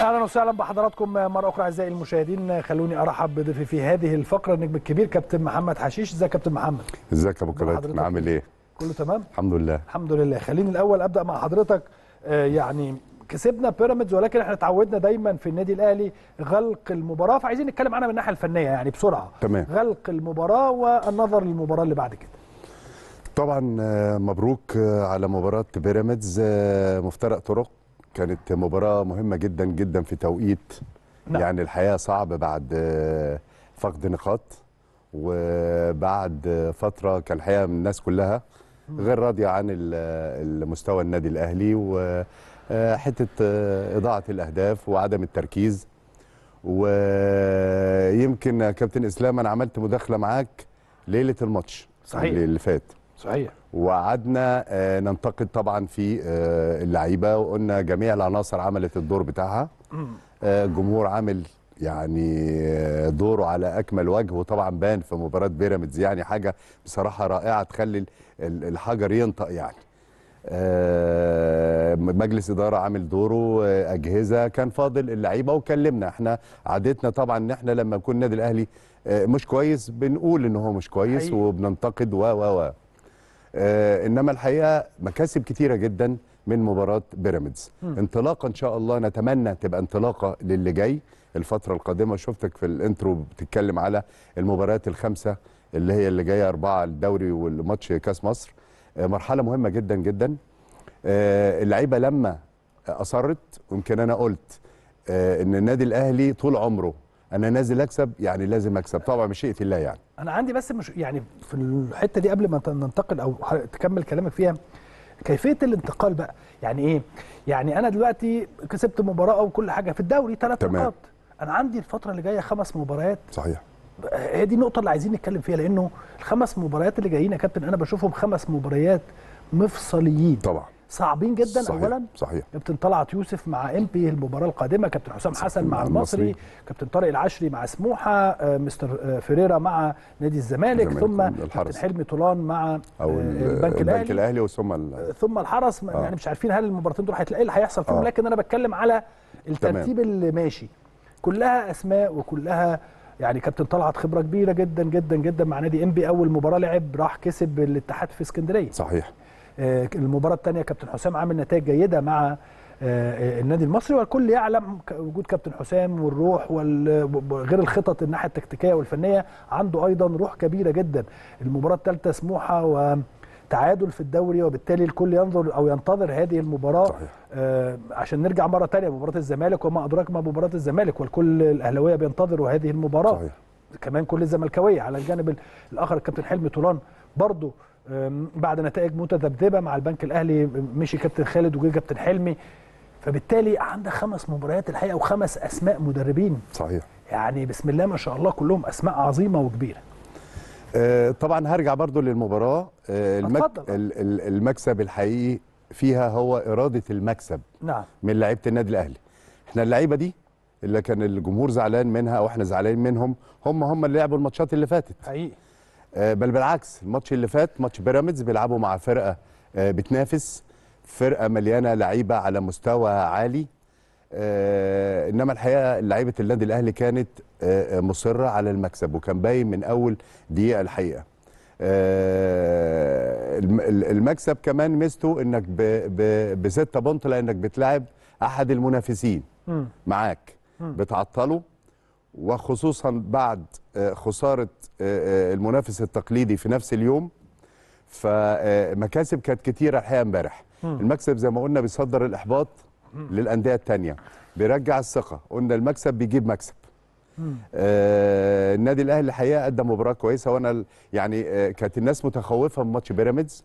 اهلا وسهلا بحضراتكم مره اخرى اعزائي المشاهدين خلوني ارحب بضيفي في هذه الفقره النجم الكبير كابتن محمد حشيش ازيك كابتن محمد ازيك يا ابو كابتن عامل ايه كله تمام الحمد لله الحمد لله خليني الاول ابدا مع حضرتك آه، يعني كسبنا بيراميدز ولكن احنا اتعودنا دايما في النادي الاهلي غلق المباراه فعايزين نتكلم عنها من الناحيه الفنيه يعني بسرعه تمام غلق المباراه والنظر للمباراه اللي بعد كده طبعا آه، مبروك آه، على مباراه بيراميدز مفترق طرق كانت مباراه مهمه جدا جدا في توقيت نعم. يعني الحقيقه صعب بعد آه، فقد نقاط وبعد آه، فتره كان الحقيقه الناس كلها غير راضيه عن المستوى آه، النادي الاهلي وحته اضاعه الاهداف وعدم التركيز ويمكن كابتن اسلام انا عملت مداخله معاك ليله الماتش صحيح اللي فات صحيح وقعدنا آه، ننتقد طبعا في آه، اللعيبه وقلنا جميع العناصر عملت الدور بتاعها الجمهور آه، عامل يعني دوره على اكمل وجه وطبعا بان في مباراه بيراميدز يعني حاجه بصراحه رائعه تخلي الحجر ينطق يعني مجلس اداره عامل دوره اجهزه كان فاضل اللعيبه وكلمنا احنا عادتنا طبعا ان احنا لما يكون النادي الاهلي مش كويس بنقول ان هو مش كويس وبننتقد و و و آه، انما الحقيقه مكاسب كتيره جدا من مباراه بيراميدز انطلاقه ان شاء الله نتمنى تبقى انطلاقه للي جاي الفتره القادمه شفتك في الانترو بتتكلم على المباريات الخمسه اللي هي اللي جايه اربعه الدوري والماتش كاس مصر آه، مرحله مهمه جدا جدا آه، اللعيبه لما اصرت يمكن انا قلت ان النادي الاهلي طول عمره انا نازل اكسب يعني لازم اكسب طبعا مشيئه الله يعني انا عندي بس مش يعني في الحته دي قبل ما ننتقل او تكمل كلامك فيها كيفيه الانتقال بقى يعني ايه يعني انا دلوقتي كسبت مباراه وكل حاجه في الدوري ثلاث نقاط انا عندي الفتره اللي جايه خمس مباريات صحيح هي دي النقطه اللي عايزين نتكلم فيها لانه الخمس مباريات اللي جايين يا كابتن انا بشوفهم خمس مباريات مفصليين طبعا صعبين جدا صحيح. اولا صحيح كابتن طلعت يوسف مع امبي المباراه القادمه كابتن حسام حسن مع المصري, المصري. كابتن طارق العشري مع سموحه آه، مستر آه، فيريرا مع نادي الزمالك ثم كابتن حلمي طولان مع آه، أو البنك الاهلي البنك الاهلي ال... ثم الحرس آه. يعني مش عارفين هل المباراتين دول ايه اللي هيحصل فيهم آه. لكن انا بتكلم على الترتيب تمام. اللي ماشي كلها اسماء وكلها يعني كابتن طلعت خبره كبيره جدا جدا جدا مع نادي امبي اول مباراه لعب راح كسب الاتحاد في اسكندريه صحيح آه، المباراه الثانيه كابتن حسام عامل نتائج جيده مع آه، آه، النادي المصري والكل يعلم وجود كابتن حسام والروح وغير الخطط الناحيه التكتيكيه والفنيه عنده ايضا روح كبيره جدا المباراه الثالثه سموحه و تعادل في الدوري وبالتالي الكل ينظر او ينتظر هذه المباراه صحيح. آه عشان نرجع مره ثانيه مباراه الزمالك وما ادراك ما مباراه الزمالك والكل الاهلاويه بينتظروا هذه المباراه صحيح. كمان كل الزملكاويه على الجانب الاخر الكابتن حلمي طولان برضه بعد نتائج متذبذبه مع البنك الاهلي مشي كابتن خالد وجه كابتن حلمي فبالتالي عندك خمس مباريات الحقيقه وخمس اسماء مدربين صحيح يعني بسم الله ما شاء الله كلهم اسماء عظيمه وكبيره أه، طبعا هرجع برضو للمباراه آه المك... المكسب الحقيقي فيها هو اراده المكسب نعم من لعيبه النادي الاهلي احنا اللعيبه دي اللي كان الجمهور زعلان منها او احنا زعلانين منهم هم هم اللي لعبوا الماتشات اللي فاتت حقيقي آه، بل بالعكس الماتش اللي فات ماتش بيراميدز بيلعبوا مع فرقه آه، بتنافس فرقه مليانه لعيبه على مستوى عالي آه، انما الحقيقه لعيبه النادي الاهلي كانت مصره على المكسب وكان باين من اول دقيقه الحقيقه المكسب كمان ميزته انك بستة بونت لانك بتلاعب احد المنافسين معاك بتعطله وخصوصا بعد آه، خسارة آه، آه، المنافس التقليدي في نفس اليوم فمكاسب كانت كتيرة الحقيقة امبارح المكسب زي ما قلنا بيصدر الإحباط للأندية التانية بيرجع الثقة قلنا المكسب بيجيب مكسب آه النادي الاهلي الحقيقه قدم مباراه كويسه وانا يعني آه كانت الناس متخوفه من ماتش بيراميدز